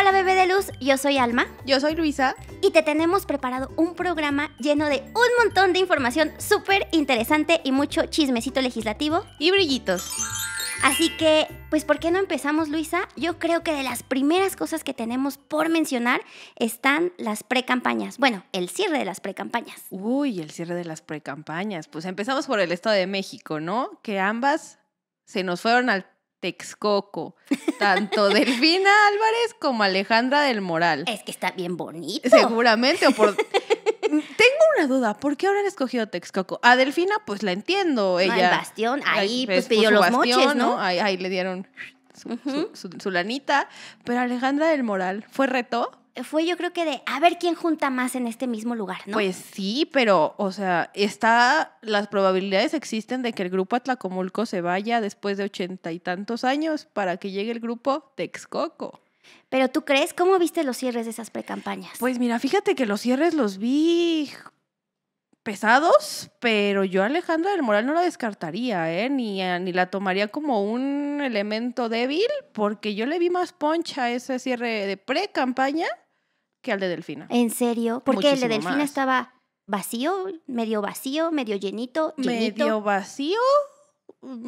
Hola bebé de luz, yo soy Alma. Yo soy Luisa. Y te tenemos preparado un programa lleno de un montón de información súper interesante y mucho chismecito legislativo. Y brillitos. Así que, pues, ¿por qué no empezamos, Luisa? Yo creo que de las primeras cosas que tenemos por mencionar están las precampañas. Bueno, el cierre de las precampañas. Uy, el cierre de las precampañas. Pues empezamos por el Estado de México, ¿no? Que ambas se nos fueron al Texcoco, tanto Delfina Álvarez como Alejandra del Moral. Es que está bien bonito. Seguramente, o por... Tengo una duda, ¿por qué habrán escogido Texcoco? A Delfina, pues la entiendo, ella... el bastión, ahí pues, pidió los moches, ¿no? Ahí, le dieron su lanita, pero Alejandra del Moral, ¿fue reto? fue yo creo que de a ver quién junta más en este mismo lugar, ¿no? Pues sí, pero, o sea, está, las probabilidades existen de que el grupo Atlacomulco se vaya después de ochenta y tantos años para que llegue el grupo Texcoco. Pero tú crees, ¿cómo viste los cierres de esas precampañas? Pues mira, fíjate que los cierres los vi pesados, pero yo a Alejandra del Moral no la descartaría, ¿eh? ni, la tomaría como un elemento débil, porque yo le vi más poncha a ese cierre de pre-campaña que al de Delfina. ¿En serio? Porque el de Delfina estaba vacío, medio vacío, medio llenito, llenito. Medio vacío.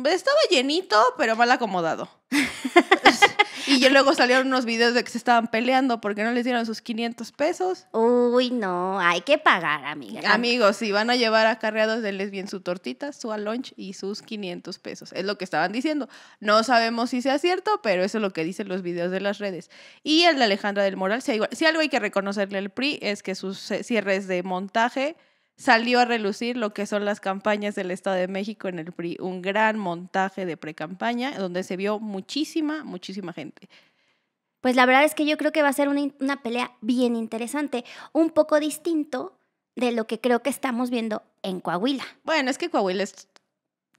Estaba llenito, pero mal acomodado. Y luego salieron unos videos de que se estaban peleando porque no les dieron sus 500 pesos. Uy, no, hay que pagar, amiga. Amigos, si van a llevar acarreados, denles bien su tortita, su lunch y sus 500 pesos. Es lo que estaban diciendo. No sabemos si sea cierto, pero eso es lo que dicen los videos de las redes. Y el de Alejandra del Moral, si, si algo hay que reconocerle al PRI es que sus eh, cierres de montaje salió a relucir lo que son las campañas del Estado de México en el PRI, un gran montaje de precampaña donde se vio muchísima, muchísima gente. Pues la verdad es que yo creo que va a ser una, una pelea bien interesante, un poco distinto de lo que creo que estamos viendo en Coahuila. Bueno, es que Coahuila es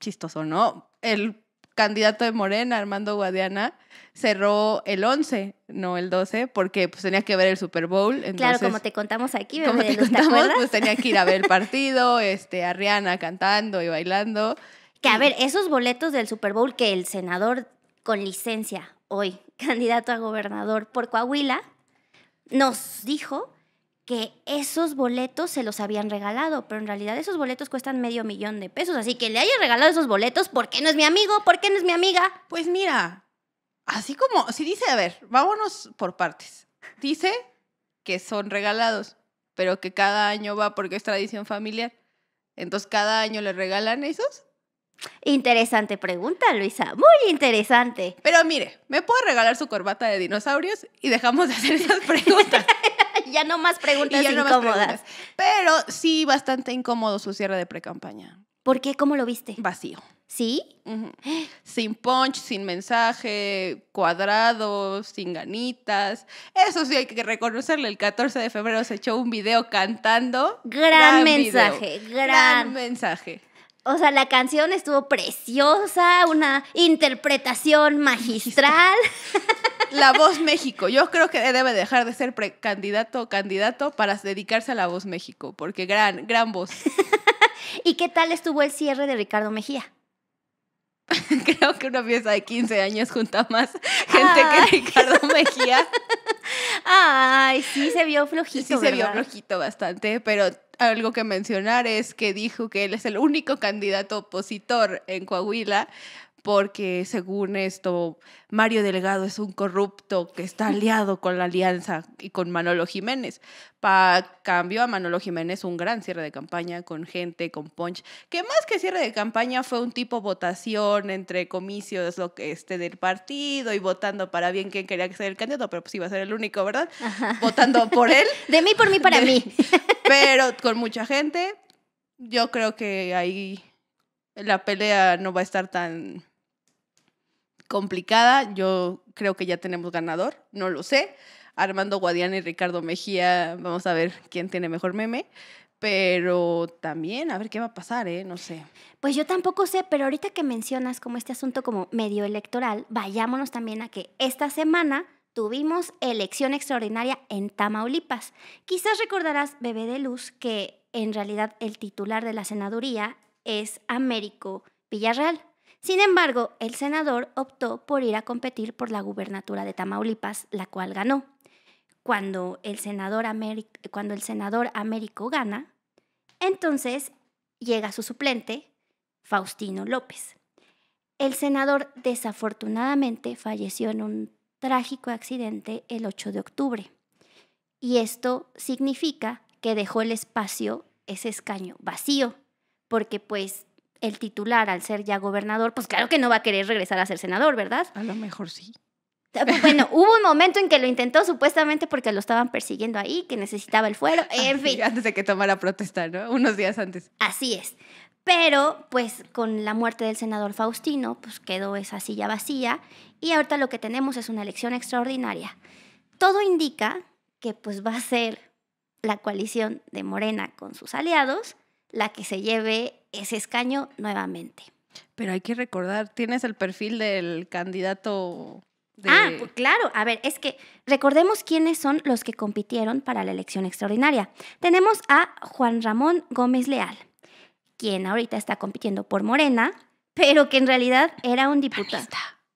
chistoso, ¿no? El candidato de Morena, Armando Guadiana, cerró el 11, no el 12, porque pues tenía que ver el Super Bowl. claro, como te contamos aquí, como te contamos, pues tenía que ir a ver el partido, este, a Rihanna cantando y bailando. Que a ver, esos boletos del Super Bowl que el senador con licencia hoy, candidato a gobernador por Coahuila, nos dijo que esos boletos se los habían regalado, pero en realidad esos boletos cuestan medio millón de pesos, así que le haya regalado esos boletos, ¿por qué no es mi amigo? ¿Por qué no es mi amiga? Pues mira, así como, si dice, a ver, vámonos por partes. Dice que son regalados, pero que cada año va porque es tradición familiar. Entonces, ¿cada año le regalan esos? Interesante pregunta, Luisa. Muy interesante. Pero mire, ¿me puedo regalar su corbata de dinosaurios? Y dejamos de hacer esas preguntas. ya no más preguntas incómodas. Pero sí, bastante incómodo su cierre de pre-campaña. ¿Por qué? ¿Cómo lo viste? Vacío. ¿Sí? Sin punch, sin mensaje, cuadrado, sin ganitas. Eso sí hay que reconocerle. El 14 de febrero se echó un video cantando. Gran, mensaje, Gran... mensaje. O sea, la canción estuvo preciosa, una interpretación magistral. La Voz México. Yo creo que debe dejar de ser precandidato o candidato para dedicarse a La Voz México, porque gran, gran voz. ¿Y qué tal estuvo el cierre de Ricardo Mejía? Creo que una pieza de 15 años junta más gente que ah. Ricardo Mejía. Ay, sí se vio flojito. Sí se vio flojito bastante, pero algo que mencionar es que dijo que él es el único candidato opositor en Coahuila porque según esto, Mario Delgado es un corrupto que está aliado con la alianza y con Manolo Jiménez. Para cambio a Manolo Jiménez, un gran cierre de campaña con gente, con punch, que más que cierre de campaña fue un tipo votación entre comicios lo este, del partido y votando para bien quien quería que sea el candidato, pero pues iba a ser el único, ¿verdad? Votando por él. De mí, por mí, para mí. Pero con mucha gente, yo creo que ahí la pelea no va a estar tan complicada. Yo creo que ya tenemos ganador, no lo sé. Armando Guadiana y Ricardo Mejía, vamos a ver quién tiene mejor meme. Pero también, a ver qué va a pasar, ¿eh? No sé. Pues yo tampoco sé, pero ahorita que mencionas como este asunto como medio electoral, vayámonos también a que esta semana tuvimos elección extraordinaria en Tamaulipas. Quizás recordarás, bebé de luz, que en realidad el titular de la senaduría es Américo Villarreal, sin embargo, el senador optó por ir a competir por la gubernatura de Tamaulipas, la cual ganó. Cuando el senador, Américo, gana, entonces llega su suplente, Faustino López. El senador desafortunadamente falleció en un trágico accidente el 8 de octubre. Y esto significa que dejó el espacio, ese escaño vacío, porque pues el titular, al ser ya gobernador, pues claro que no va a querer regresar a ser senador, ¿verdad? A lo mejor sí. Ah, pues bueno, hubo un momento en que lo intentó supuestamente porque lo estaban persiguiendo ahí, que necesitaba el fuero, en fin. Antes de que tomara protesta, ¿no? Unos días antes. Así es. Pero, pues, con la muerte del senador Faustino, pues quedó esa silla vacía y ahorita lo que tenemos es una elección extraordinaria. Todo indica que, pues, va a ser la coalición de Morena con sus aliados la que se lleve ese escaño nuevamente. Pero hay que recordar, tienes el perfil del candidato. Ah, pues, claro. A ver, es que recordemos quiénes son los que compitieron para la elección extraordinaria. Tenemos a Juan Ramón Gómez Leal, quien ahorita está compitiendo por Morena, pero que en realidad era un diputado.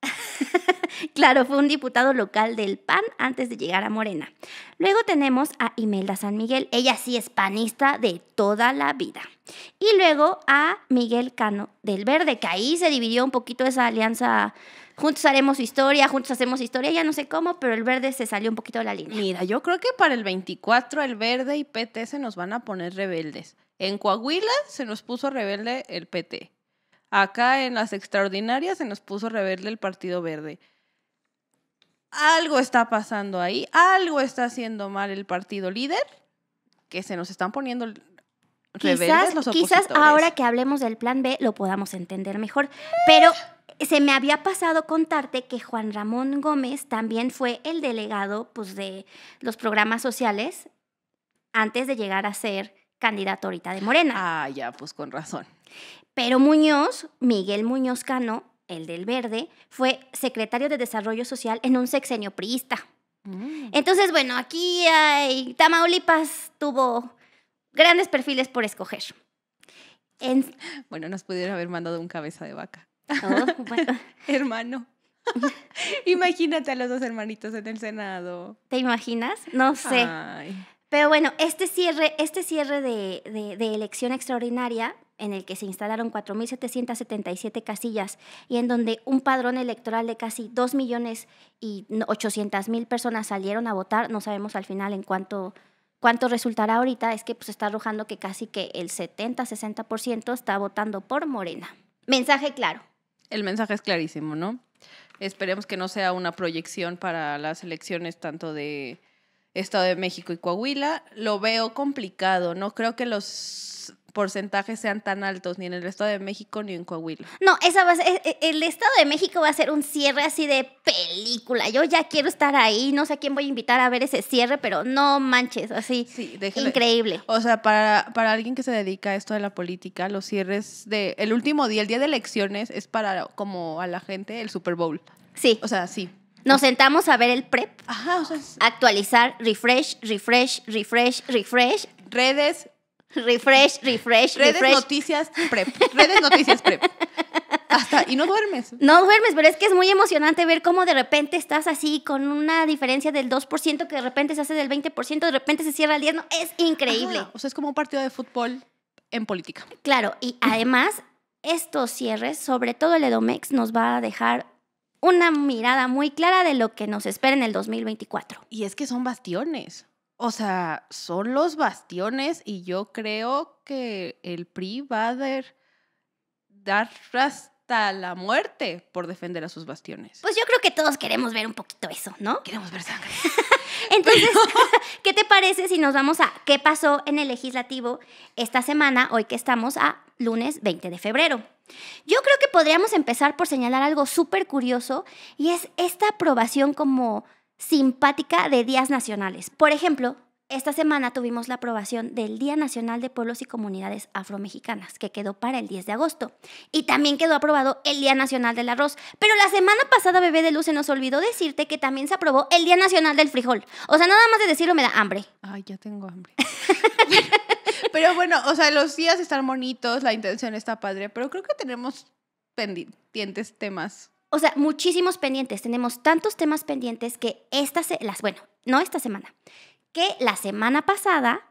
claro, fue un diputado local del PAN antes de llegar a Morena. Luego tenemos a Imelda San Miguel, ella sí es panista de toda la vida. Y luego a Miguel Cano del Verde, que ahí se dividió un poquito esa alianza. Juntos haremos historia, juntos hacemos historia, ya no sé cómo, pero el verde se salió un poquito de la línea. Mira, yo creo que para el 24 el verde y PT se nos van a poner rebeldes. En Coahuila se nos puso rebelde el PT. Acá en las extraordinarias se nos puso rebelde el Partido Verde. Algo está pasando ahí, algo está haciendo mal el partido líder, que se nos están poniendo rebeldes quizás, los Quizás ahora que hablemos del plan B lo podamos entender mejor, pero se me había pasado contarte que Juan Ramón Gómez también fue el delegado pues, de los programas sociales antes de llegar a ser candidato ahorita de Morena. Ah, ya, pues con razón. Pero Muñoz, Miguel Muñoz Cano, el del Verde, fue secretario de Desarrollo Social en un sexenio priista. Mm. Entonces, bueno, aquí hay, Tamaulipas tuvo grandes perfiles por escoger. En... Bueno, nos pudieron haber mandado un cabeza de vaca. Oh, Hermano. Imagínate a los dos hermanitos en el Senado. ¿Te imaginas? No sé. Ay. Pero bueno, este cierre, este cierre de, elección extraordinaria, en el que se instalaron 4.777 casillas y en donde un padrón electoral de casi 2 millones y mil personas salieron a votar, no sabemos al final en cuánto, cuánto resultará ahorita, es que pues está arrojando que casi que el 70-60% está votando por Morena. Mensaje claro. El mensaje es clarísimo, ¿no? Esperemos que no sea una proyección para las elecciones tanto de Estado de México y Coahuila. Lo veo complicado, no creo que los porcentajes sean tan altos ni en el Estado de México ni en Coahuila. No, esa e, e, el Estado de México va a ser un cierre así de película. Yo ya quiero estar ahí, no sé a quién voy a invitar a ver ese cierre, pero no manches, así. Increíble. O sea, para, para alguien que se dedica a esto de la política, los cierres de el último día, el día de elecciones es para como a la gente el Super Bowl. Sí. O sea, sí. Nos sentamos a ver el prep. Ajá, o sea, Actualizar, refresh, refresh, refresh, refresh. Redes. Refresh, refresh, Redes noticias prep. Redes noticias prep. Hasta, y no duermes. No duermes, pero es que es muy emocionante ver cómo de repente estás así con una diferencia del 2% que de repente se hace del 20%, de repente se cierra el 10%. es increíble. o sea, es como un partido de fútbol en política. Claro, y además estos cierres, sobre todo el Edomex, nos va a dejar una mirada muy clara de lo que nos espera en el 2024. Y es que son bastiones. O sea, son los bastiones y yo creo que el PRI va a dar, hasta la muerte por defender a sus bastiones. Pues yo creo que todos queremos ver un poquito eso, ¿no? Queremos ver sangre. Entonces, ¿qué te parece si nos vamos a qué pasó en el legislativo esta semana, hoy que estamos a lunes 20 de febrero? Yo creo que podríamos empezar por señalar algo súper curioso y es esta aprobación como simpática de días nacionales. Por ejemplo, esta semana tuvimos la aprobación del Día Nacional de Pueblos y Comunidades Afromexicanas, que quedó para el 10 de agosto. Y también quedó aprobado el Día Nacional del Arroz. Pero la semana pasada, Bebé de Luz, se nos olvidó decirte que también se aprobó el Día Nacional del Frijol. O sea, nada más de decirlo me da hambre. Ay, ya tengo hambre. pero bueno, o sea, los días están bonitos, la intención está padre, pero creo que tenemos pendientes temas o sea, muchísimos pendientes. Tenemos tantos temas pendientes que esta las, bueno, no esta semana, que la semana pasada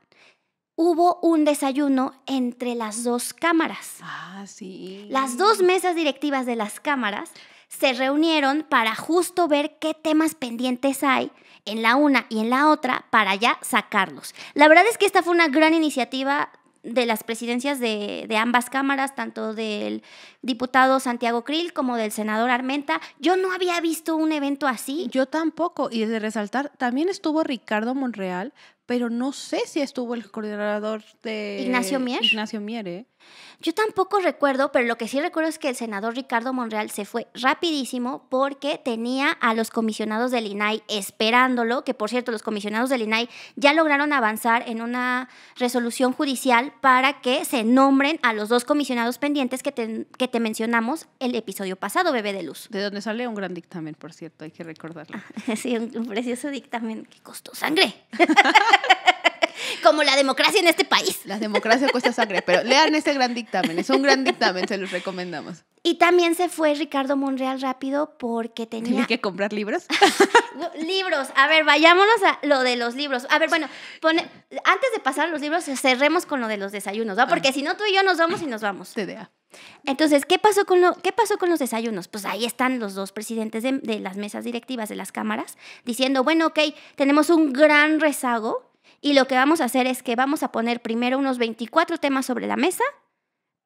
hubo un desayuno entre las dos cámaras. Ah, sí. Las dos mesas directivas de las cámaras se reunieron para justo ver qué temas pendientes hay en la una y en la otra para ya sacarlos. La verdad es que esta fue una gran iniciativa de las presidencias de, ambas cámaras, tanto del diputado Santiago Krill como del senador Armenta. Yo no había visto un evento así. Yo tampoco. Y de resaltar, también estuvo Ricardo Monreal, pero no sé si estuvo el coordinador de... Ignacio Mier. Ignacio Mier, ¿eh? Yo tampoco recuerdo, pero lo que sí recuerdo es que el senador Ricardo Monreal se fue rapidísimo porque tenía a los comisionados del INAI esperándolo, que por cierto los comisionados del INAI ya lograron avanzar en una resolución judicial para que se nombren a los dos comisionados pendientes que te, mencionamos el episodio pasado, Bebé de Luz. De donde sale un gran dictamen, por cierto, hay que recordarlo. sí, un, precioso dictamen que costó sangre. Como la democracia en este país. La democracia cuesta sangre, pero lean ese gran dictamen, es un gran dictamen, se los recomendamos. Y también se fue Ricardo Monreal rápido porque tenía... Tiene que comprar libros? libros, a ver, vayámonos a lo de los libros. A ver, bueno, antes de pasar a los libros, cerremos con lo de los desayunos, ah. Porque si no, tú y yo nos vamos y nos vamos. TDA. Entonces, ¿qué pasó, con lo, ¿qué pasó con los desayunos? Pues ahí están los dos presidentes de, de, las mesas directivas de las cámaras diciendo, bueno, ok, tenemos un gran rezago y lo que vamos a hacer es que vamos a poner primero unos 24 temas sobre la mesa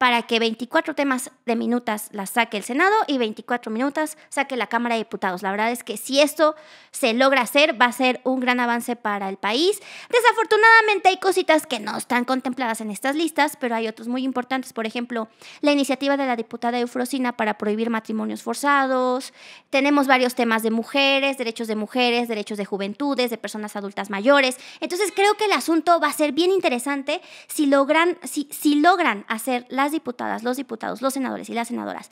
para que 24 temas de minutas las saque el Senado y 24 minutas saque la Cámara de Diputados. La verdad es que si esto se logra hacer, va a ser un gran avance para el país. Desafortunadamente hay cositas que no están contempladas en estas listas, pero hay otros muy importantes. Por ejemplo, la iniciativa de la diputada Eufrosina para prohibir matrimonios forzados. Tenemos varios temas de mujeres, derechos de mujeres, derechos de juventudes, de personas adultas mayores. Entonces creo que el asunto va a ser bien interesante si logran, si logran hacer las diputadas, los diputados, los senadores y las senadoras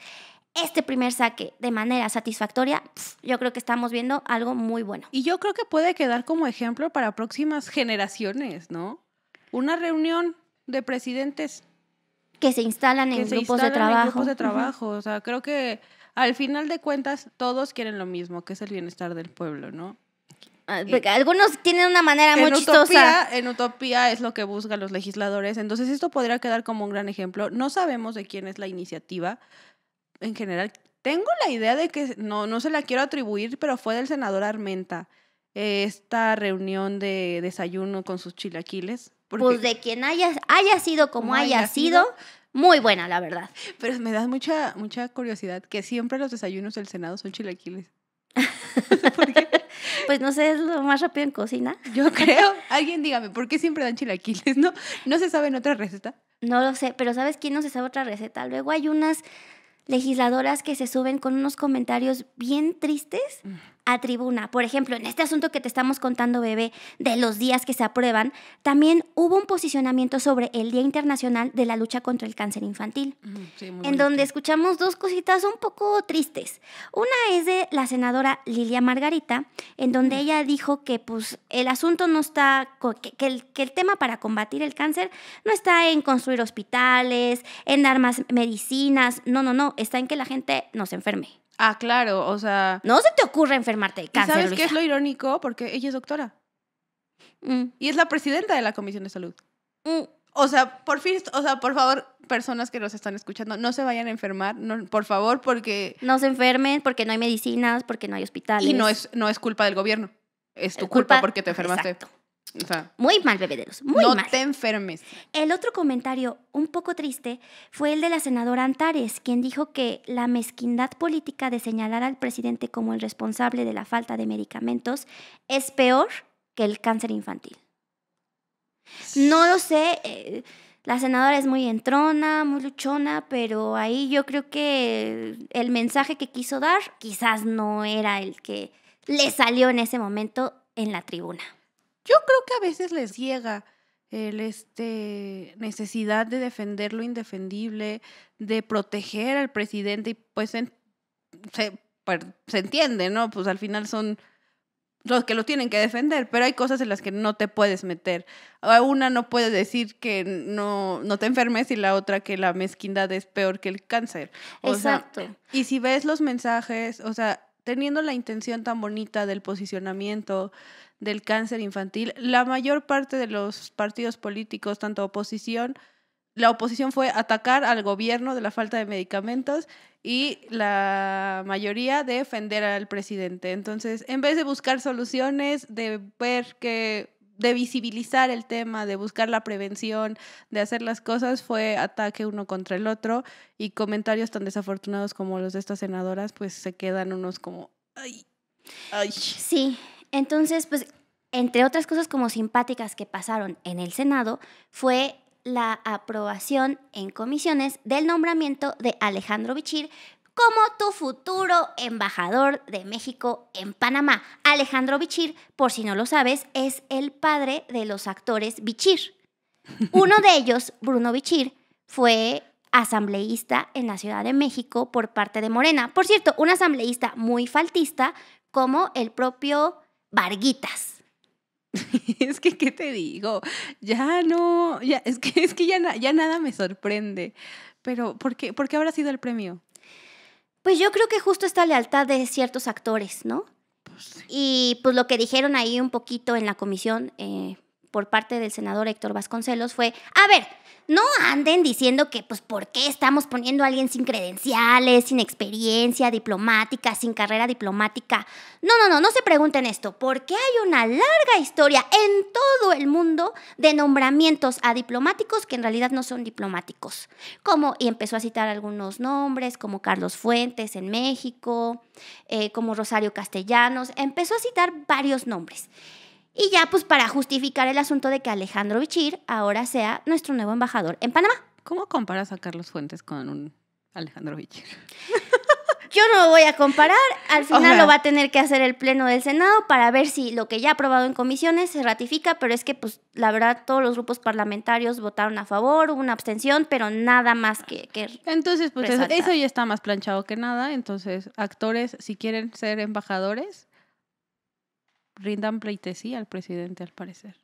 este primer saque de manera satisfactoria, yo creo que estamos viendo algo muy bueno. Y yo creo que puede quedar como ejemplo para próximas generaciones, ¿no? Una reunión de presidentes. Que se instalan, en, grupos de trabajo. en grupos de trabajo. O sea, creo que al final de cuentas todos quieren lo mismo, que es el bienestar del pueblo, ¿no? Ah, algunos tienen una manera muy chistosa. En utopía es lo que buscan los legisladores. Entonces, esto podría quedar como un gran ejemplo. No sabemos de quién es la iniciativa. En general, tengo la idea de que no, no se la quiero atribuir, pero fue del senador Armenta. esta reunión de desayuno con sus chilaquiles. Pues de quien haya, haya sido como haya, sido, sido muy buena, la verdad. Pero me da mucha, mucha curiosidad que siempre los desayunos del Senado son chilaquiles. ¿Por Pues no sé, es lo más rápido en cocina. Yo creo. Alguien dígame, ¿por qué siempre dan chilaquiles? ¿No, ¿No se sabe en otra receta? No lo sé, pero ¿sabes quién no se sabe otra receta? Luego hay unas legisladoras que se suben con unos comentarios bien tristes mm tribuna. Por ejemplo, en este asunto que te estamos contando, bebé, de los días que se aprueban, también hubo un posicionamiento sobre el Día Internacional de la Lucha contra el Cáncer Infantil, en donde escuchamos dos cositas un poco tristes. Una es de la senadora Lilia Margarita, en donde ella dijo que pues, el asunto no está, que, el, que el tema para combatir el cáncer no está en construir hospitales, en dar más medicinas, no, no, no, está en que la gente no se enferme. Ah, claro, o sea... No se te ocurre enfermarte de cáncer. ¿Sabes qué es lo irónico? Porque ella es doctora. Mm. Y es la presidenta de la Comisión de Salud. Mm. O sea, por fin, o sea, por favor, personas que nos están escuchando, no se vayan a enfermar, por favor, porque... No se enfermen, porque no hay medicinas, porque no hay hospitales. Y no es, no es culpa del gobierno, es tu culpa, porque te enfermaste muy mal, bebederos. Muy no mal. te enfermes. El otro comentario, un poco triste, fue el de la senadora Antares, quien dijo que la mezquindad política de señalar al presidente como el responsable de la falta de medicamentos es peor que el cáncer infantil. No lo sé. Eh, la senadora es muy entrona, muy luchona, pero ahí yo creo que el mensaje que quiso dar quizás no era el que le salió en ese momento en la tribuna. Yo creo que a veces les llega el este necesidad de defender lo indefendible, de proteger al presidente y pues, pues se, entiende, ¿no? Pues al final son los que lo tienen que defender, pero hay cosas en las que no te puedes meter. Una no puede decir que no, no te enfermes y la otra que la mezquindad es peor que el cáncer. Exacto. y si ves los mensajes, o sea, teniendo la intención tan bonita del posicionamiento del cáncer infantil, la mayor parte de los partidos políticos, tanto oposición, la oposición fue atacar al gobierno de la falta de medicamentos y la mayoría defender al presidente. Entonces, en vez de buscar soluciones, de ver que de visibilizar el tema, de buscar la prevención, de hacer las cosas, fue ataque uno contra el otro y comentarios tan desafortunados como los de estas senadoras, pues se quedan unos como, ay, ay. Sí, entonces, pues, entre otras cosas como simpáticas que pasaron en el Senado, fue la aprobación en comisiones del nombramiento de Alejandro Vichir, como tu futuro embajador de México en Panamá. Alejandro Bichir, por si no lo sabes, es el padre de los actores Bichir. Uno de ellos, Bruno Bichir, fue asambleísta en la Ciudad de México por parte de Morena. Por cierto, un asambleísta muy faltista como el propio Varguitas. Es que, ¿qué te digo? Ya no, ya, es que, es que ya, ya nada me sorprende. Pero, ¿por qué, ¿por qué habrá sido el premio? Pues yo creo que justo esta lealtad de ciertos actores, ¿no? Pues y pues lo que dijeron ahí un poquito en la comisión eh, por parte del senador Héctor Vasconcelos fue, a ver, no anden diciendo que, pues, ¿por qué estamos poniendo a alguien sin credenciales, sin experiencia diplomática, sin carrera diplomática? No, no, no, no se pregunten esto, porque hay una larga historia en todo el mundo de nombramientos a diplomáticos que en realidad no son diplomáticos. Como, y empezó a citar algunos nombres, como Carlos Fuentes en México, eh, como Rosario Castellanos, empezó a citar varios nombres. Y ya pues para justificar el asunto de que Alejandro Bichir ahora sea nuestro nuevo embajador en Panamá. ¿Cómo comparas a Carlos Fuentes con un Alejandro Vichir? Yo no lo voy a comparar, al final lo va a tener que hacer el Pleno del Senado para ver si lo que ya ha aprobado en comisiones se ratifica, pero es que pues la verdad todos los grupos parlamentarios votaron a favor, hubo una abstención, pero nada más que... que entonces pues eso ya está más planchado que nada, entonces actores si quieren ser embajadores, rindan pleitesía al presidente, al parecer.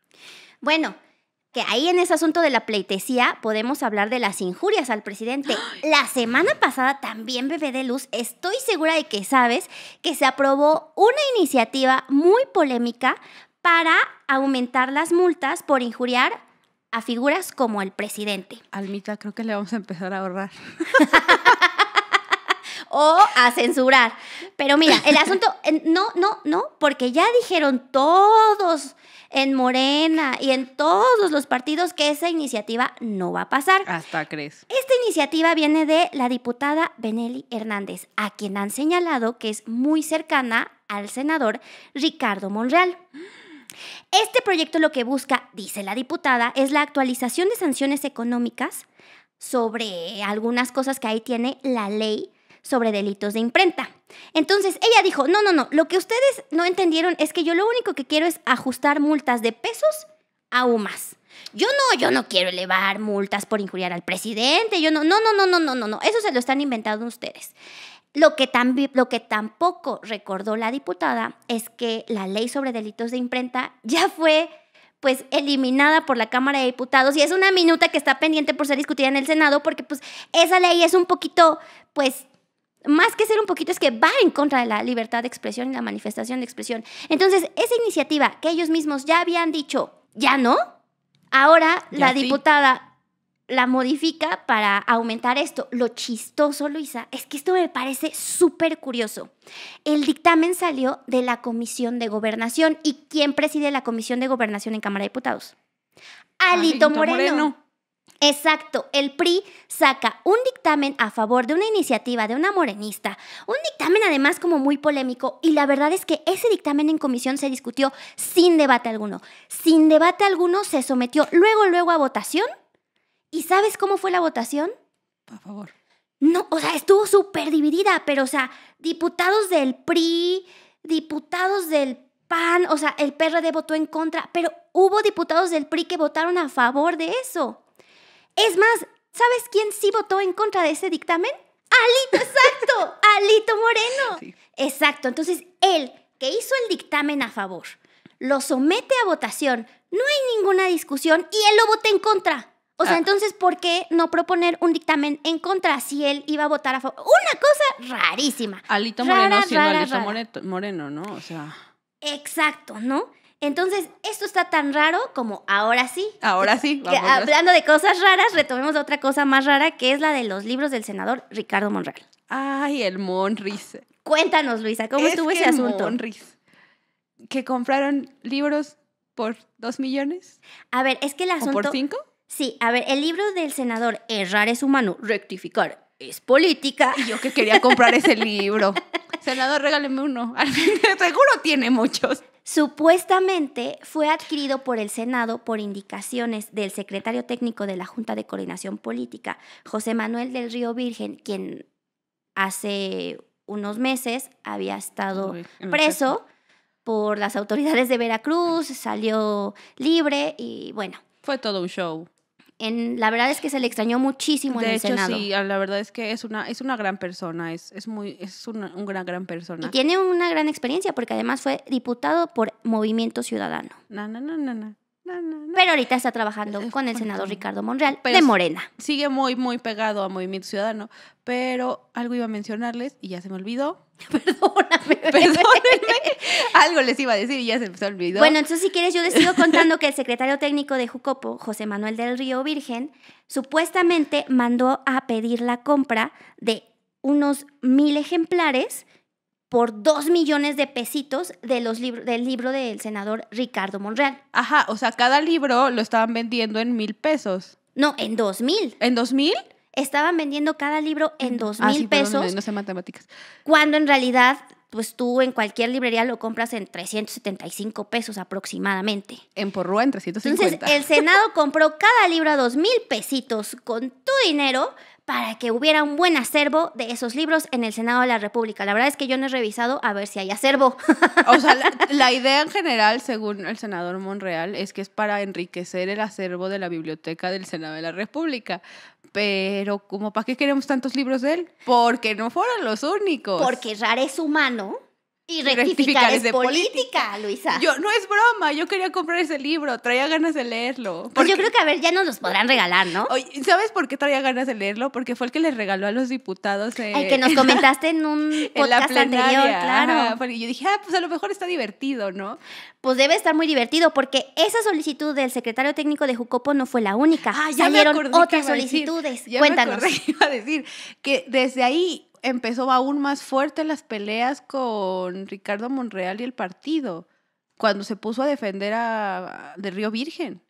Bueno, que ahí en ese asunto de la pleitesía podemos hablar de las injurias al presidente. La semana pasada también, bebé de luz, estoy segura de que sabes que se aprobó una iniciativa muy polémica para aumentar las multas por injuriar a figuras como el presidente. Almita, creo que le vamos a empezar a ahorrar. o a censurar. Pero mira, el asunto, no, no, no, porque ya dijeron todos en Morena y en todos los partidos que esa iniciativa no va a pasar. Hasta crees. Esta iniciativa viene de la diputada Benelli Hernández, a quien han señalado que es muy cercana al senador Ricardo Monreal. Este proyecto lo que busca, dice la diputada, es la actualización de sanciones económicas sobre algunas cosas que ahí tiene la ley sobre delitos de imprenta. Entonces ella dijo, no, no, no, lo que ustedes no entendieron es que yo lo único que quiero es ajustar multas de pesos aún más. Yo no, yo no quiero elevar multas por injuriar al presidente, yo no, no, no, no, no, no, no, no, eso se lo están inventando ustedes. Lo que, lo que tampoco recordó la diputada es que la ley sobre delitos de imprenta ya fue pues eliminada por la Cámara de Diputados y es una minuta que está pendiente por ser discutida en el Senado porque pues esa ley es un poquito pues más que ser un poquito, es que va en contra de la libertad de expresión y la manifestación de expresión. Entonces, esa iniciativa que ellos mismos ya habían dicho, ya no, ahora la diputada la modifica para aumentar esto. Lo chistoso, Luisa, es que esto me parece súper curioso. El dictamen salió de la Comisión de Gobernación. ¿Y quién preside la Comisión de Gobernación en Cámara de Diputados? Alito, Moreno. Exacto, el PRI saca un dictamen a favor de una iniciativa de una morenista, un dictamen además como muy polémico y la verdad es que ese dictamen en comisión se discutió sin debate alguno, sin debate alguno se sometió luego, luego a votación y ¿sabes cómo fue la votación? Por favor. No, o sea, estuvo súper dividida, pero o sea, diputados del PRI, diputados del PAN, o sea, el PRD votó en contra, pero hubo diputados del PRI que votaron a favor de eso. Es más, ¿sabes quién sí votó en contra de ese dictamen? Alito, exacto, Alito Moreno. Exacto, entonces él que hizo el dictamen a favor, lo somete a votación, no hay ninguna discusión y él lo vota en contra. O sea, ah. entonces, ¿por qué no proponer un dictamen en contra si él iba a votar a favor? Una cosa rarísima. Alito Moreno siendo Alito Moreno, ¿no? O sea. Exacto, ¿no? Entonces, esto está tan raro como ahora sí. Ahora sí. hablando de cosas raras, retomemos otra cosa más rara, que es la de los libros del senador Ricardo Monreal. Ay, el Monris. Cuéntanos, Luisa, ¿cómo estuvo ese asunto? Monris. Que compraron libros por dos millones. A ver, es que el asunto... ¿O ¿Por cinco? Sí, a ver, el libro del senador Errar es humano, rectificar es política. Y yo que quería comprar ese libro. Senador, regáleme uno. Seguro tiene muchos. Supuestamente fue adquirido por el Senado por indicaciones del secretario técnico de la Junta de Coordinación Política, José Manuel del Río Virgen, quien hace unos meses había estado preso por las autoridades de Veracruz, salió libre y bueno. Fue todo un show la verdad es que se le extrañó muchísimo en el hecho, Senado. Sí, la verdad es que es una, es una gran persona, es, es muy, es una, gran gran persona. Y tiene una gran experiencia porque además fue diputado por Movimiento Ciudadano. No, no, no, no Pero ahorita está trabajando con el senador Ricardo Monreal de Morena. Sigue muy, muy pegado a Movimiento Ciudadano, pero algo iba a mencionarles y ya se me olvidó. Perdóname. Perdónenme. Algo les iba a decir y ya se me olvidó. Bueno, entonces si quieres yo les sigo contando que el secretario técnico de Jucopo, José Manuel del Río Virgen, supuestamente mandó a pedir la compra de unos mil ejemplares por dos millones de pesitos de los del libro del senador Ricardo Monreal. Ajá, o sea, cada libro lo estaban vendiendo en mil pesos. No, en dos mil. ¿En dos mil? estaban vendiendo cada libro en dos ah, mil pesos. no, sé matemáticas. Cuando en realidad, pues tú en cualquier librería lo compras en 375 pesos aproximadamente. En Porrúa en 350. Entonces, el Senado compró cada libro a dos mil pesitos con tu dinero para que hubiera un buen acervo de esos libros en el Senado de la República. La verdad es que yo no he revisado a ver si hay acervo. O sea, la, idea en general, según el senador Monreal, es que es para enriquecer el acervo de la biblioteca del Senado de la República. Pero como, ¿para qué queremos tantos libros de él? Porque no fueron los únicos. Porque Rar es humano y rectificar, es de política, Luisa. Yo, no es broma, yo quería comprar ese libro, traía ganas de leerlo. Porque... Pues yo creo que a ver, ya nos los podrán regalar, ¿no? Oye, ¿sabes por qué traía ganas de leerlo? Porque fue el que les regaló a los diputados. Eh, el que nos comentaste en un podcast en claro. Y yo dije, ah, pues a lo mejor está divertido, ¿no? Pues debe estar muy divertido, porque esa solicitud del secretario técnico de Jucopo no fue la única. Ah, ya otras solicitudes. Cuéntanos. iba a decir que desde ahí empezó aún más fuerte las peleas con Ricardo Monreal y el partido, cuando se puso a defender a, de Río Virgen.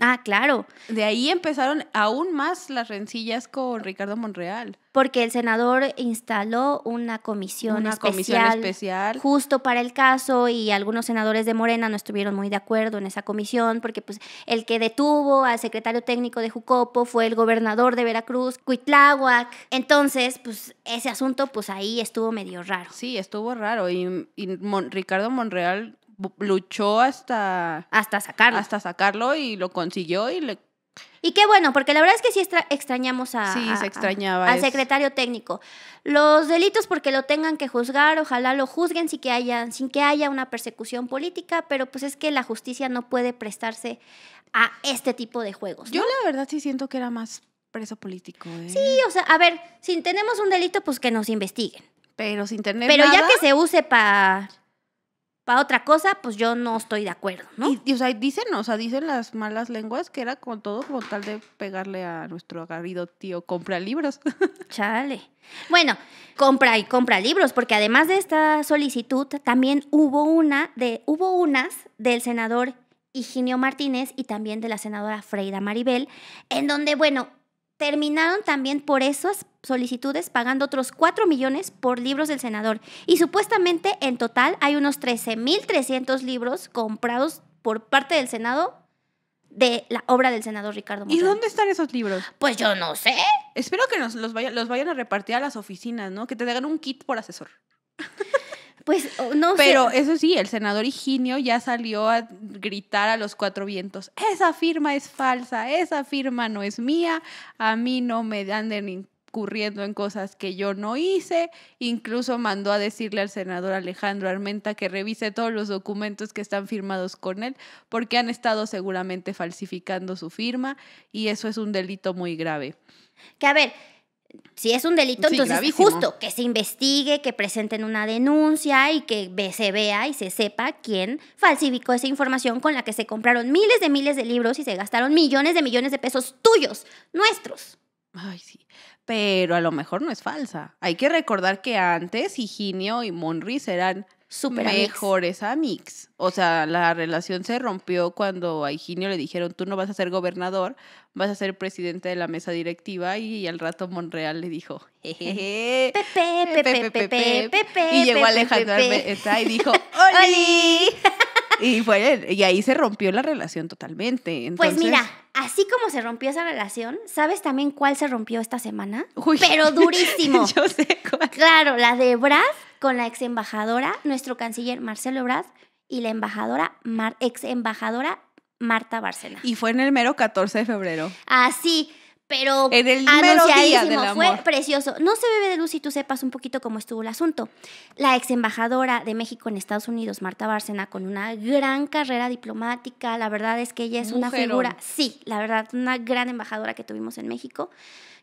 Ah, claro. De ahí empezaron aún más las rencillas con Ricardo Monreal. Porque el senador instaló una comisión, una especial, comisión especial justo para el caso y algunos senadores de Morena no estuvieron muy de acuerdo en esa comisión porque pues el que detuvo al secretario técnico de Jucopo fue el gobernador de Veracruz, Cuitláhuac. Entonces, pues ese asunto pues ahí estuvo medio raro. Sí, estuvo raro y, y Ricardo Monreal luchó hasta... Hasta sacarlo. Hasta sacarlo y lo consiguió y le... Y qué bueno, porque la verdad es que sí extrañamos a, sí, se extrañaba al secretario técnico. Los delitos porque lo tengan que juzgar, ojalá lo juzguen sin que, haya, sin que haya una persecución política, pero pues es que la justicia no puede prestarse a este tipo de juegos. Yo la verdad sí siento que era más preso político. ¿eh? Sí, o sea, a ver, si tenemos un delito, pues que nos investiguen. Pero sin tener Pero ya que se use para para otra cosa, pues yo no estoy de acuerdo, ¿no? Y, o sea, dicen, o sea, dicen las malas lenguas que era con todo con tal de pegarle a nuestro agarrido tío compra libros. Chale. Bueno, compra y compra libros, porque además de esta solicitud, también hubo una de, hubo unas del senador Higinio Martínez y también de la senadora Freida Maribel, en donde, bueno, terminaron también por esas solicitudes pagando otros 4 millones por libros del senador. Y supuestamente en total hay unos 13.300 libros comprados por parte del Senado de la obra del senador Ricardo Monreal. ¿Y dónde están esos libros? Pues yo no sé. Espero que nos los, los vayan a repartir a las oficinas, ¿no? Que te den un kit por asesor. Pues no Pero eso sí, el senador Higinio ya salió a gritar a los cuatro vientos, esa firma es falsa, esa firma no es mía, a mí no me anden incurriendo en cosas que yo no hice, incluso mandó a decirle al senador Alejandro Armenta que revise todos los documentos que están firmados con él, porque han estado seguramente falsificando su firma y eso es un delito muy grave. Que a ver, si es un delito, entonces justo que se investigue, que presenten una denuncia y que se vea y se sepa quién falsificó esa información con la que se compraron miles de miles de libros y se gastaron millones de millones de pesos tuyos, nuestros. Ay, sí. Pero a lo mejor no es falsa. Hay que recordar que antes Higinio y Monry eran super mejores amigos. O sea, la relación se rompió cuando a Higinio le dijeron, tú no vas a ser gobernador, vas a ser presidente de la mesa directiva y al rato Monreal le dijo, jejeje, pepe, pepe, pepe, y llegó Alejandro y dijo, Hola. y, fue, y ahí se rompió la relación totalmente. Pues mira, así como se rompió esa relación, ¿sabes también cuál se rompió esta semana? Pero durísimo. Yo sé cuál. Claro, la de Brad con la ex embajadora, nuestro canciller Marcelo Brad y la embajadora, Mar, ex embajadora Marta barcelona Y fue en el mero 14 de febrero. Así. Ah, pero en fue precioso. No se bebe de luz si tú sepas un poquito cómo estuvo el asunto. La ex embajadora de México en Estados Unidos, Marta Bárcena, con una gran carrera diplomática, la verdad es que ella es una figura, sí, la verdad, una gran embajadora que tuvimos en México.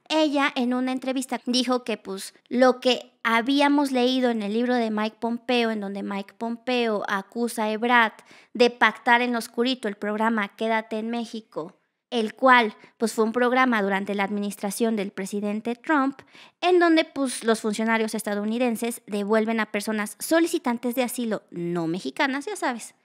Ella en una entrevista dijo que pues lo que habíamos leído en el libro de Mike Pompeo, en donde Mike Pompeo acusa a Ebrat de pactar en lo oscurito el programa Quédate en México el cual pues fue un programa durante la administración del presidente Trump en donde pues los funcionarios estadounidenses devuelven a personas solicitantes de asilo no mexicanas, ya sabes,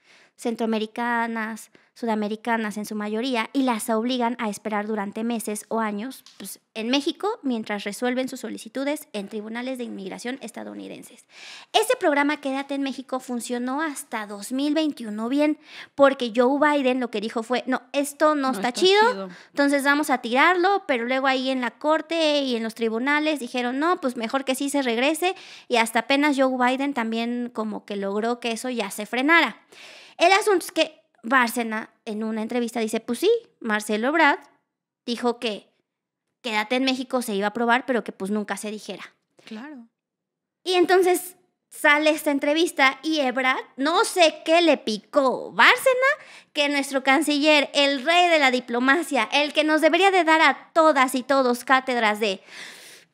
centroamericanas, sudamericanas en su mayoría, y las obligan a esperar durante meses o años pues, en México mientras resuelven sus solicitudes en tribunales de inmigración estadounidenses. Ese programa Quédate en México funcionó hasta 2021 bien, porque Joe Biden lo que dijo fue, no, esto no, está, chido, chido, entonces vamos a tirarlo, pero luego ahí en la corte y en los tribunales dijeron, no, pues mejor que sí se regrese, y hasta apenas Joe Biden también como que logró que eso ya se frenara. El asunto es que Bárcena en una entrevista dice, pues sí, Marcelo Brad dijo que quédate en México se iba a probar, pero que pues nunca se dijera. Claro. Y entonces sale esta entrevista y Ebrard, no sé qué le picó Bárcena, que nuestro canciller, el rey de la diplomacia, el que nos debería de dar a todas y todos cátedras de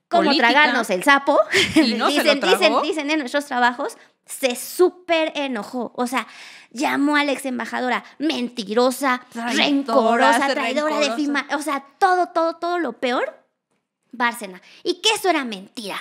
cómo tragarnos el sapo, dicen, dicen, dicen en nuestros trabajos, se súper enojó. O sea, llamó a la ex embajadora mentirosa, rencorosa, traidora de firma, o sea, todo, todo, todo lo peor, Bárcena. Y que eso era mentira.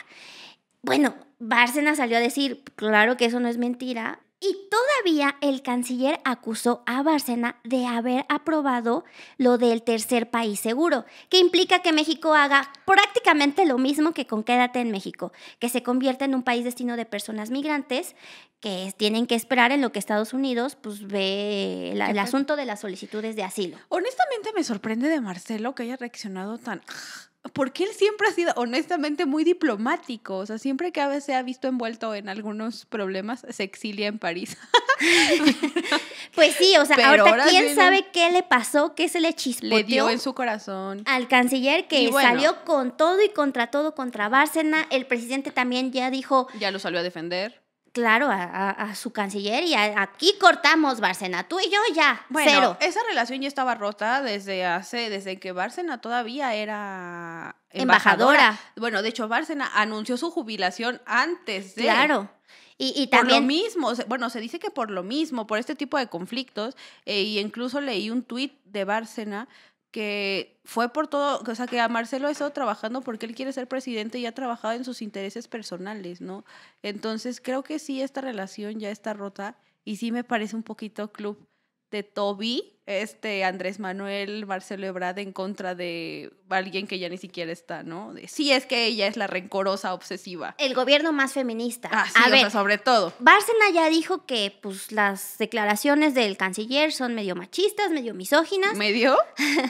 Bueno, Bárcena salió a decir, claro que eso no es mentira, y todavía el canciller acusó a Bárcena de haber aprobado lo del tercer país seguro, que implica que México haga prácticamente lo mismo que con Quédate en México, que se convierta en un país destino de personas migrantes que tienen que esperar en lo que Estados Unidos pues ve el asunto de las solicitudes de asilo. Honestamente me sorprende de Marcelo que haya reaccionado tan porque él siempre ha sido honestamente muy diplomático, o sea, siempre que a veces se ha visto envuelto en algunos problemas, se exilia en París. pues sí, o sea, ahorita, quién sabe qué le pasó, qué se le chispoteó. Le dio en su corazón. Al canciller que salió con todo y contra todo, contra Bárcena, el presidente también ya dijo... Ya lo salió a defender claro, a, su canciller y aquí cortamos, Bárcena, tú y yo ya, bueno, Esa relación ya estaba rota desde hace, desde que Bárcena todavía era embajadora. Bueno, de hecho, Bárcena anunció su jubilación antes de... Claro. Y, también... Por lo mismo, bueno, se dice que por lo mismo, por este tipo de conflictos, e incluso leí un tuit de Bárcena que fue por todo, o sea, que a Marcelo ha estado trabajando porque él quiere ser presidente y ha trabajado en sus intereses personales, ¿no? Entonces creo que sí, esta relación ya está rota y sí me parece un poquito club de Toby, este Andrés Manuel Marcelo Ebrard en contra de alguien que ya ni siquiera está, ¿no? sí, es que ella es la rencorosa obsesiva. El gobierno más feminista. Ah, sobre todo. Bárcena ya dijo que pues las declaraciones del canciller son medio machistas, medio misóginas. ¿Medio?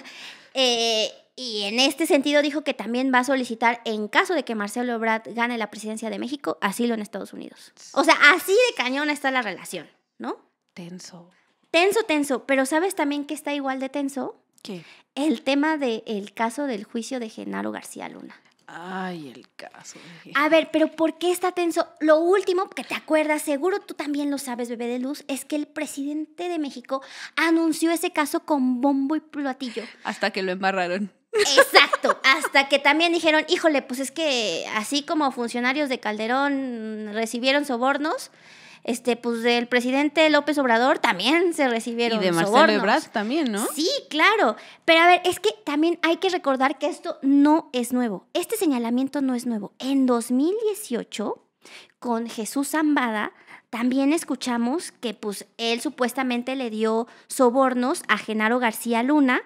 Eh, y en este sentido dijo que también va a solicitar, en caso de que Marcelo Ebrard gane la presidencia de México, asilo en Estados Unidos. O sea, así de cañón está la relación, ¿no? Tenso. Tenso, tenso, pero ¿sabes también que está igual de tenso? ¿Qué? El tema del caso del juicio de Genaro García Luna. Ay, el caso. A ver, pero ¿por qué está tenso? Lo último que te acuerdas, seguro tú también lo sabes, bebé de luz, es que el presidente de México anunció ese caso con bombo y platillo. Hasta que lo embarraron. Exacto, hasta que también dijeron, híjole, pues es que así como funcionarios de Calderón recibieron sobornos, este, pues del presidente López Obrador también se recibieron. Y de Marcelo sobornos. también, ¿no? Sí, claro. Pero a ver, es que también hay que recordar que esto no es nuevo. Este señalamiento no es nuevo. En 2018, con Jesús Zambada, también escuchamos que pues él supuestamente le dio sobornos a Genaro García Luna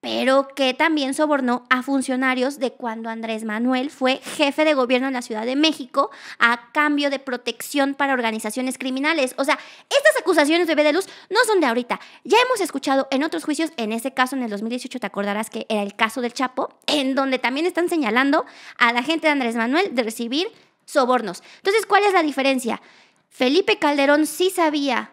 pero que también sobornó a funcionarios de cuando Andrés Manuel fue jefe de gobierno en la Ciudad de México a cambio de protección para organizaciones criminales. O sea, estas acusaciones de luz, no son de ahorita. Ya hemos escuchado en otros juicios, en ese caso en el 2018 te acordarás que era el caso del Chapo, en donde también están señalando a la gente de Andrés Manuel de recibir sobornos. Entonces, ¿cuál es la diferencia? Felipe Calderón sí sabía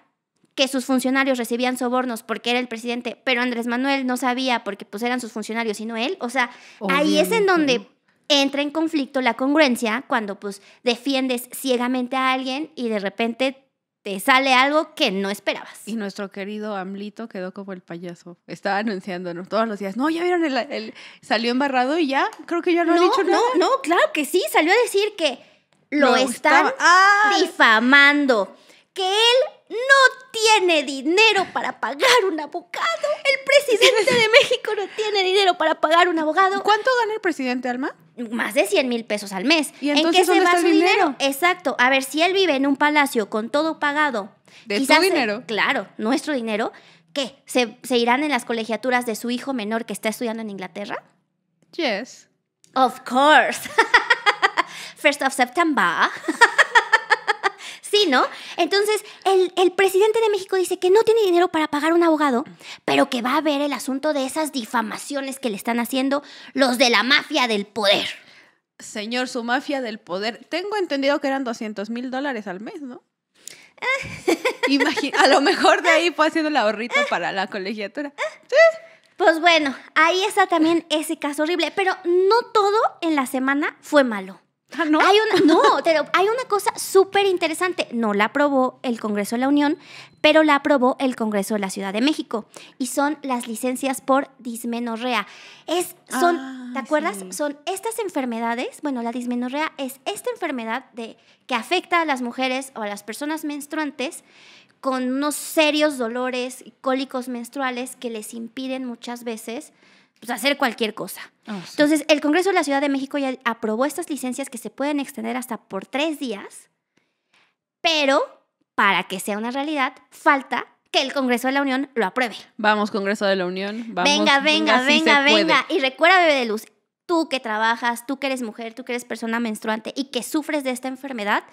que sus funcionarios recibían sobornos porque era el presidente, pero Andrés Manuel no sabía porque pues eran sus funcionarios y no él. O sea, ahí es en donde entra en conflicto la congruencia cuando pues defiendes ciegamente a alguien y de repente te sale algo que no esperabas. Y nuestro querido Amlito quedó como el payaso. Estaba anunciándonos todos los días. No, ya vieron, el, salió embarrado y ya, creo que ya no, no dicho nada. No, no, claro que sí, salió a decir que lo están ¡Ah! difamando. Que él no tiene dinero para pagar un abogado. El presidente de México no tiene dinero para pagar un abogado. ¿Cuánto gana el presidente, Alma? Más de 100 mil pesos al mes. ¿Y ¿En qué se va su dinero? Exacto. A ver, si él vive en un palacio con todo pagado. ¿De su eh, dinero? Claro, nuestro dinero. ¿Qué? ¿Se, ¿Se irán en las colegiaturas de su hijo menor que está estudiando en Inglaterra? Yes. Of course. First of September. ¿no? Entonces, el, presidente de México dice que no tiene dinero para pagar un abogado, pero que va a ver el asunto de esas difamaciones que le están haciendo los de la mafia del poder. Señor, su mafia del poder. Tengo entendido que eran 200 mil dólares al mes, ¿no? a lo mejor de ahí fue haciendo el ahorrito para la colegiatura. Pues bueno, ahí está también ese caso horrible, pero no todo en la semana fue malo. ¿no? Hay una, no, pero hay una cosa súper interesante. No la aprobó el Congreso de la Unión, pero la aprobó el Congreso de la Ciudad de México. Y son las licencias por dismenorrea. Es, son, ah, ¿te acuerdas? Son estas enfermedades. Bueno, la dismenorrea es esta enfermedad de, que afecta a las mujeres o a las personas menstruantes con unos serios dolores, y cólicos menstruales que les impiden muchas veces pues, hacer cualquier cosa. Ah, Entonces, el Congreso de la Ciudad de México ya aprobó estas licencias que se pueden extender hasta por tres días, pero para que sea una realidad, falta que el Congreso de la Unión lo apruebe. Vamos, Congreso de la Unión. venga, venga, venga, venga. Y recuerda, bebé de luz, tú que trabajas, tú que eres mujer, tú que eres persona menstruante y que sufres de esta enfermedad,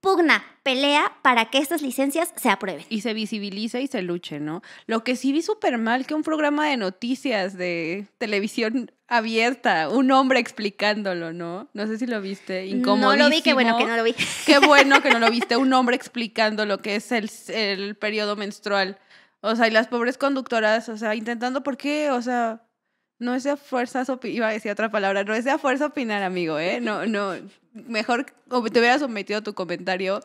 pugna, pelea para que estas licencias se aprueben. Y se visibilice y se luche, ¿no? Lo que sí vi súper mal que un programa de noticias de televisión abierta, un hombre explicándolo, ¿no? No sé si lo viste, incómodo. No lo vi, qué bueno que no lo vi. Qué bueno que no lo viste, un hombre explicando lo que es el, periodo menstrual. O sea, y las pobres conductoras, o sea, intentando, ¿por qué? O sea, no es de fuerza, iba a decir otra palabra, no es de fuerza opinar, amigo, ¿eh? No, no, mejor te hubieras sometido a tu comentario.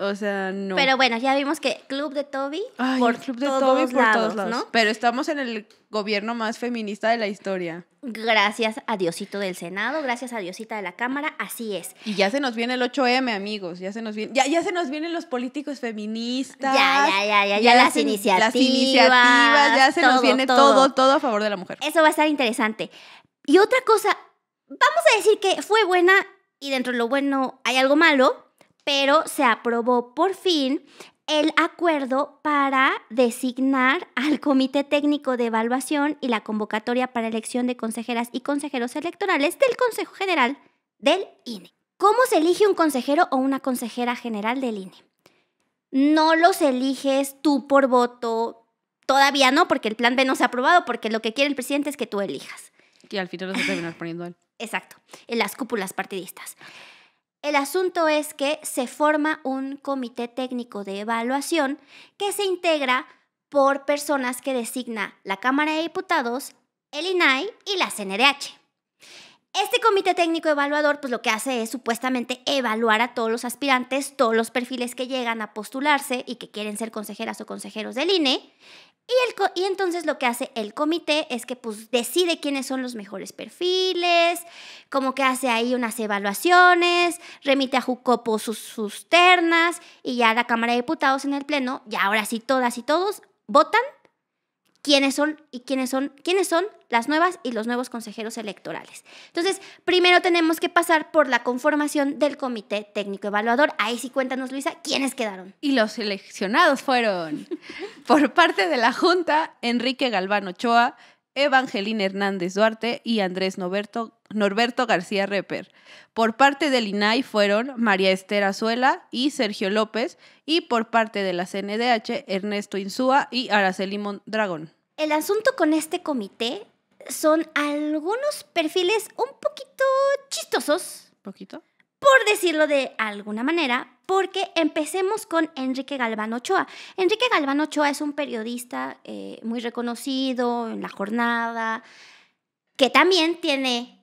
O sea, no. Pero bueno, ya vimos que Club de Toby por, Club de Toby por todos lados, ¿no? Pero estamos en el gobierno más feminista de la historia. Gracias a Diosito del Senado, gracias a Diosita de la Cámara, así es. Y ya se nos viene el 8M, amigos, ya se nos viene, ya, ya se nos vienen los políticos feministas. Ya, ya, ya, ya, ya, las, iniciativas. Las iniciativas, ya se nos viene todo, todo a favor de la mujer. Eso va a estar interesante. Y otra cosa, vamos a decir que fue buena y dentro de lo bueno hay algo malo, pero se aprobó por fin el acuerdo para designar al Comité Técnico de Evaluación y la convocatoria para elección de consejeras y consejeros electorales del Consejo General del INE. ¿Cómo se elige un consejero o una consejera general del INE? No los eliges tú por voto, todavía no, porque el plan B no se ha aprobado, porque lo que quiere el presidente es que tú elijas y al final poniendo él. Exacto, en las cúpulas partidistas. El asunto es que se forma un comité técnico de evaluación que se integra por personas que designa la Cámara de Diputados, el INAI y la CNDH. Este comité técnico evaluador pues lo que hace es supuestamente evaluar a todos los aspirantes, todos los perfiles que llegan a postularse y que quieren ser consejeras o consejeros del INE y, entonces lo que hace el comité es que pues decide quiénes son los mejores perfiles, como que hace ahí unas evaluaciones, remite a Jucopo sus, sus ternas y ya la Cámara de Diputados en el Pleno, y ahora sí todas y todos votan quiénes son y quiénes son, quiénes son las nuevas y los nuevos consejeros electorales. Entonces, primero tenemos que pasar por la conformación del comité técnico evaluador. Ahí sí cuéntanos, Luisa, quiénes quedaron. Y los seleccionados fueron por parte de la Junta Enrique Galván Ochoa, Evangelina Hernández Duarte y Andrés Norberto, Norberto García Reper. Por parte del INAI fueron María Esther Azuela y Sergio López y por parte de la CNDH Ernesto Insúa y Araceli Mondragón. El asunto con este comité son algunos perfiles un poquito chistosos. ¿Poquito? por decirlo de alguna manera, porque empecemos con Enrique Galván Ochoa. Enrique Galván Ochoa es un periodista eh, muy reconocido en la jornada, que también tiene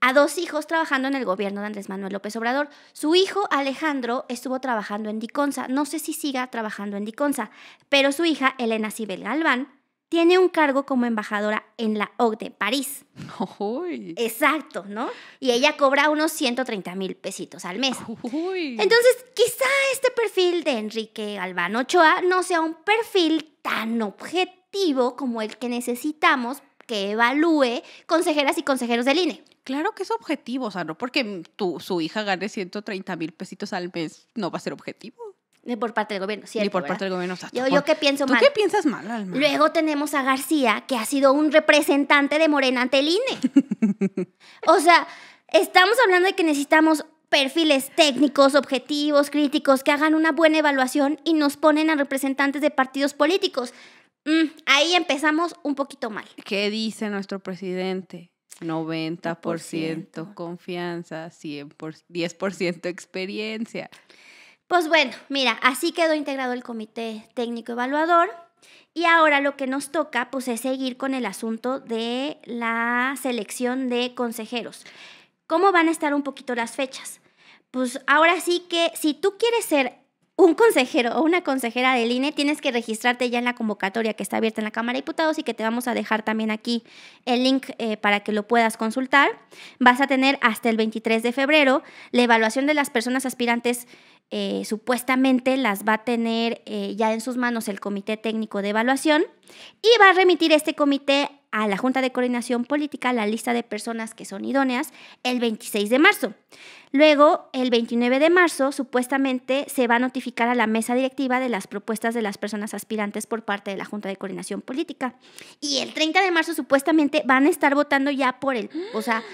a dos hijos trabajando en el gobierno de Andrés Manuel López Obrador. Su hijo Alejandro estuvo trabajando en Diconsa, no sé si siga trabajando en Diconsa, pero su hija Elena Cibel Galván tiene un cargo como embajadora en la OCDE, París. Uy. Exacto, ¿no? Y ella cobra unos 130 mil pesitos al mes. Uy. Entonces, quizá este perfil de Enrique Albano Ochoa no sea un perfil tan objetivo como el que necesitamos que evalúe consejeras y consejeros del INE. Claro que es objetivo, o sea, no porque tu, su hija gane 130 mil pesitos al mes, no va a ser objetivo. Ni por parte del gobierno, ¿cierto? por parte del gobierno. yo, yo qué pienso mal. ¿Tú qué piensas mal, Luego tenemos a García, que ha sido un representante de Morena ante e. o sea, estamos hablando de que necesitamos perfiles técnicos, objetivos, críticos, que hagan una buena evaluación y nos ponen a representantes de partidos políticos. Mm, ahí empezamos un poquito mal. ¿Qué dice nuestro presidente? 90% confianza, 10% experiencia. Pues bueno, mira, así quedó integrado el comité técnico evaluador. Y ahora lo que nos toca pues, es seguir con el asunto de la selección de consejeros. ¿Cómo van a estar un poquito las fechas? Pues ahora sí que si tú quieres ser un consejero o una consejera del INE, tienes que registrarte ya en la convocatoria que está abierta en la Cámara de Diputados y que te vamos a dejar también aquí el link eh, para que lo puedas consultar. Vas a tener hasta el 23 de febrero la evaluación de las personas aspirantes eh, supuestamente las va a tener eh, ya en sus manos el Comité Técnico de Evaluación y va a remitir este comité a la Junta de Coordinación Política la lista de personas que son idóneas el 26 de marzo. Luego, el 29 de marzo, supuestamente se va a notificar a la mesa directiva de las propuestas de las personas aspirantes por parte de la Junta de Coordinación Política. Y el 30 de marzo, supuestamente, van a estar votando ya por el, o sea,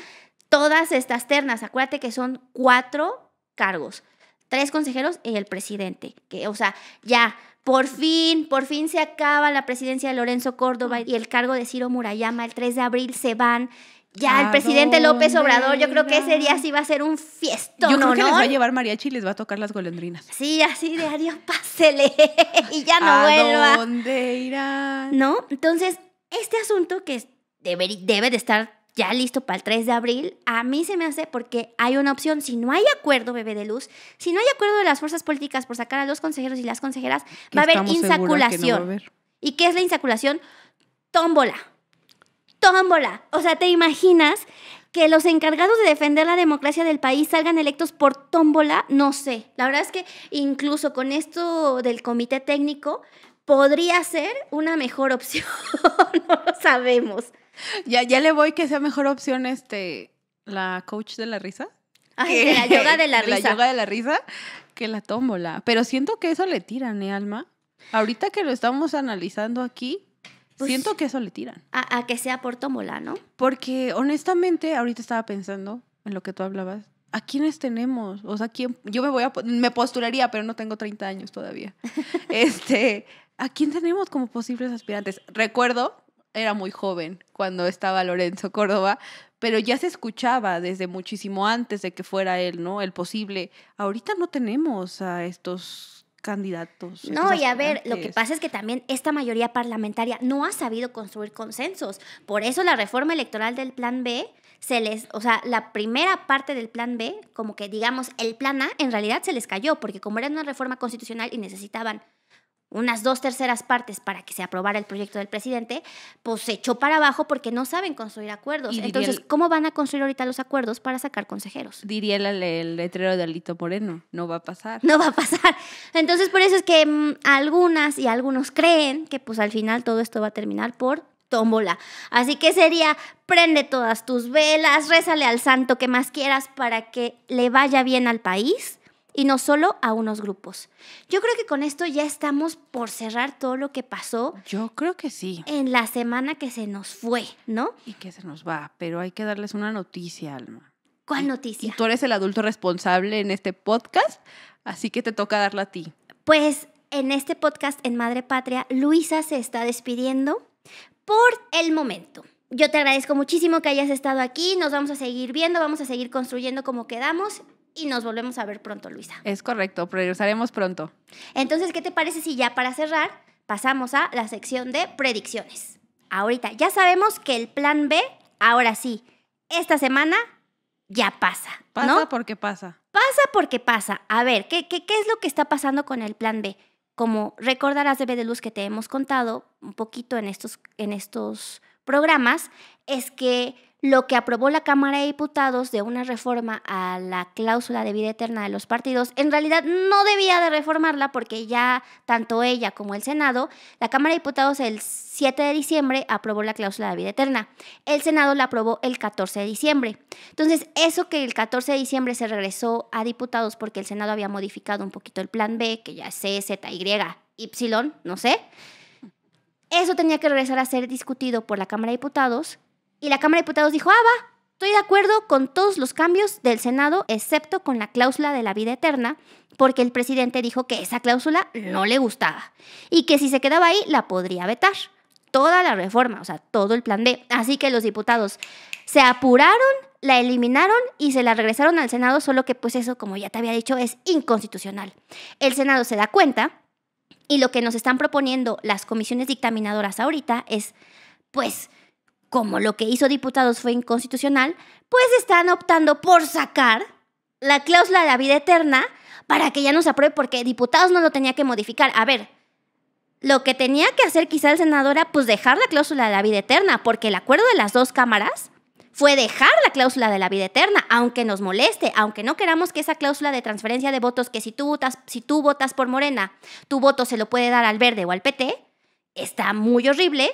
todas estas ternas. Acuérdate que son cuatro cargos tres consejeros y el presidente. Que, o sea, ya, por fin, por fin se acaba la presidencia de Lorenzo Córdoba y el cargo de Ciro Murayama el 3 de abril se van. Ya, el presidente López Obrador, yo creo que ese día sí va a ser un fiestón. Yo creo que ¿no? les va a llevar mariachi y les va a tocar las golondrinas. Sí, así de adiós, pásele. y ya no vuelva. ¿A dónde ¿No? Entonces, este asunto que debe de estar ya listo para el 3 de abril, a mí se me hace porque hay una opción. Si no hay acuerdo, bebé de luz, si no hay acuerdo de las fuerzas políticas por sacar a los consejeros y las consejeras, va a haber insaculación. ¿Y qué es la insaculación? Tómbola. Tómbola. O sea, ¿te imaginas que los encargados de defender la democracia del país salgan electos por tómbola? No sé. La verdad es que incluso con esto del comité técnico, podría ser una mejor opción. no lo sabemos. Ya, le voy que sea mejor opción este la coach de la risa. la yoga de la risa. La yoga de la risa que la tómbola. Pero siento que eso le tiran, ¿eh, Alma? Ahorita que lo estamos analizando aquí, pues siento que eso le tiran. A, que sea por tómbola, ¿no? Porque honestamente, ahorita estaba pensando en lo que tú hablabas. ¿A quiénes tenemos? O sea, ¿quién? yo me voy a me postularía, pero no tengo 30 años todavía. este, ¿a quién tenemos como posibles aspirantes? Recuerdo era muy joven cuando estaba Lorenzo Córdoba, pero ya se escuchaba desde muchísimo antes de que fuera él, ¿no? El posible. Ahorita no tenemos a estos candidatos. No, y a ver, lo que pasa es que también esta mayoría parlamentaria no ha sabido construir consensos. Por eso la reforma electoral del Plan B se les, o sea, la primera parte del Plan B, como que digamos el Plan A, en realidad se les cayó, porque como era una reforma constitucional y necesitaban unas dos terceras partes para que se aprobara el proyecto del presidente, pues se echó para abajo porque no saben construir acuerdos. Entonces, ¿cómo van a construir ahorita los acuerdos para sacar consejeros? Diría el, letrero de Alito Moreno, no va a pasar. No va a pasar. Entonces, por eso es que mm, algunas y algunos creen que pues al final todo esto va a terminar por tómbola. Así que sería, prende todas tus velas, rézale al santo que más quieras para que le vaya bien al país y no solo a unos grupos. Yo creo que con esto ya estamos por cerrar todo lo que pasó. Yo creo que sí. En la semana que se nos fue, ¿no? Y que se nos va, pero hay que darles una noticia, Alma. ¿Cuál noticia? tú eres el adulto responsable en este podcast, así que te toca darla a ti. Pues en este podcast en Madre Patria, Luisa se está despidiendo por el momento. Yo te agradezco muchísimo que hayas estado aquí, nos vamos a seguir viendo, vamos a seguir construyendo como quedamos y nos volvemos a ver pronto, Luisa. Es correcto, regresaremos pronto. Entonces, ¿qué te parece si ya para cerrar pasamos a la sección de predicciones? Ahorita ya sabemos que el plan B, ahora sí, esta semana ya pasa. Pasa porque pasa. Pasa porque pasa. A ver, ¿qué, ¿qué, es lo que está pasando con el plan B? Como recordarás de B de Luz que te hemos contado un poquito en estos, en estos programas, es que lo que aprobó la Cámara de Diputados de una reforma a la cláusula de vida eterna de los partidos, en realidad no debía de reformarla porque ya tanto ella como el Senado, la Cámara de Diputados el 7 de diciembre aprobó la cláusula de vida eterna, el Senado la aprobó el 14 de diciembre. Entonces, eso que el 14 de diciembre se regresó a diputados porque el Senado había modificado un poquito el plan B, que ya es C, Z, Y, Y, no sé. Eso tenía que regresar a ser discutido por la Cámara de Diputados y la Cámara de Diputados dijo, ah, va, estoy de acuerdo con todos los cambios del Senado, excepto con la cláusula de la vida eterna, porque el presidente dijo que esa cláusula no le gustaba y que si se quedaba ahí la podría vetar. Toda la reforma, o sea, todo el plan B. Así que los diputados se apuraron, la eliminaron y se la regresaron al Senado, solo que pues eso, como ya te había dicho, es inconstitucional. El Senado se da cuenta y lo que nos están proponiendo las comisiones dictaminadoras ahorita es, pues, como lo que hizo diputados fue inconstitucional, pues están optando por sacar la cláusula de la vida eterna para que ya no se apruebe porque diputados no lo tenía que modificar. A ver, lo que tenía que hacer quizá el senador era pues dejar la cláusula de la vida eterna, porque el acuerdo de las dos cámaras fue dejar la cláusula de la vida eterna, aunque nos moleste, aunque no queramos que esa cláusula de transferencia de votos que si tú votas, si tú votas por Morena, tu voto se lo puede dar al verde o al PT, está muy horrible,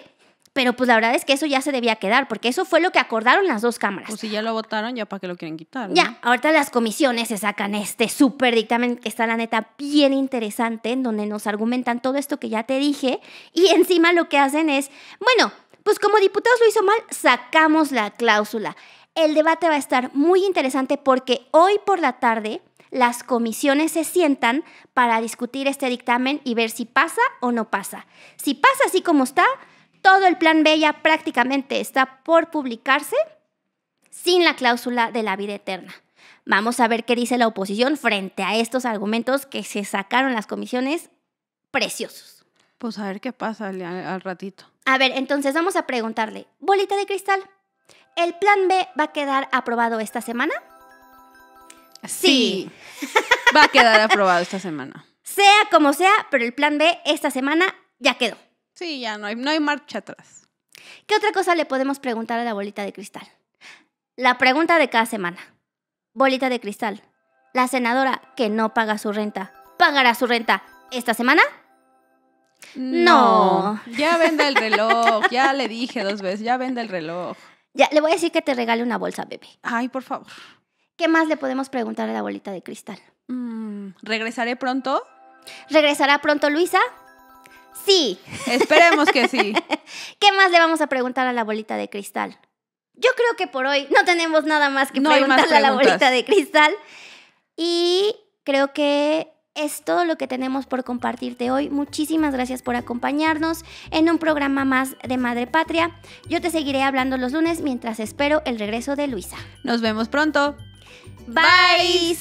pero pues la verdad es que eso ya se debía quedar, porque eso fue lo que acordaron las dos cámaras. Pues si ya lo votaron, ya para qué lo quieren quitar. Ya, ahorita las comisiones se sacan este súper dictamen que está la neta bien interesante, en donde nos argumentan todo esto que ya te dije, y encima lo que hacen es, bueno, pues como diputados lo hizo mal, sacamos la cláusula. El debate va a estar muy interesante porque hoy por la tarde las comisiones se sientan para discutir este dictamen y ver si pasa o no pasa. Si pasa así como está, todo el plan B ya prácticamente está por publicarse sin la cláusula de la vida eterna. Vamos a ver qué dice la oposición frente a estos argumentos que se sacaron las comisiones preciosos. Pues a ver qué pasa al, ratito. A ver, entonces vamos a preguntarle, bolita de cristal, ¿el plan B va a quedar aprobado esta semana? sí. va a quedar aprobado esta semana. Sea como sea, pero el plan B esta semana ya quedó. Sí, ya no hay, no hay marcha atrás. ¿Qué otra cosa le podemos preguntar a la bolita de cristal? La pregunta de cada semana. Bolita de cristal, la senadora que no paga su renta, ¿pagará su renta esta semana? No. Ya vende el reloj, ya le dije dos veces, ya vende el reloj. Ya, le voy a decir que te regale una bolsa, bebé. Ay, por favor. ¿Qué más le podemos preguntar a la bolita de cristal? Mm, ¿Regresaré pronto? ¿Regresará pronto Luisa? Sí. Esperemos que sí. ¿Qué más le vamos a preguntar a la bolita de cristal? Yo creo que por hoy no tenemos nada más que preguntarle a la bolita de cristal. Y creo que es todo lo que tenemos por compartirte hoy. Muchísimas gracias por acompañarnos en un programa más de Madre Patria. Yo te seguiré hablando los lunes mientras espero el regreso de Luisa. Nos vemos pronto. Bye.